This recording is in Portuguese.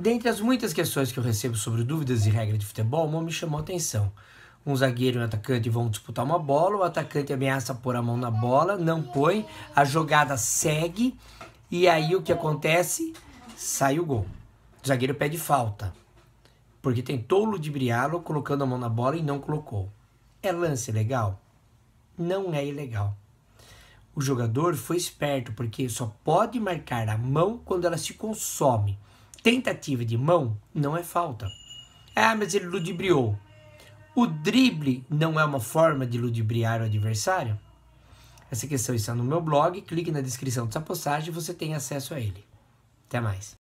Dentre as muitas questões que eu recebo sobre dúvidas e regras de futebol, uma me chamou a atenção. Um zagueiro e um atacante vão disputar uma bola, o atacante ameaça pôr a mão na bola, não põe, a jogada segue e aí o que acontece? Sai o gol. O zagueiro pede falta, porque tentou ludibriá-lo colocando a mão na bola e não colocou. É lance legal? Não é ilegal. O jogador foi esperto porque só pode marcar a mão quando ela se consome tentativa de mão não é falta. Ah, mas ele ludibriou. O drible não é uma forma de ludibriar o adversário? Essa questão está no meu blog, clique na descrição dessa postagem e você tem acesso a ele. Até mais.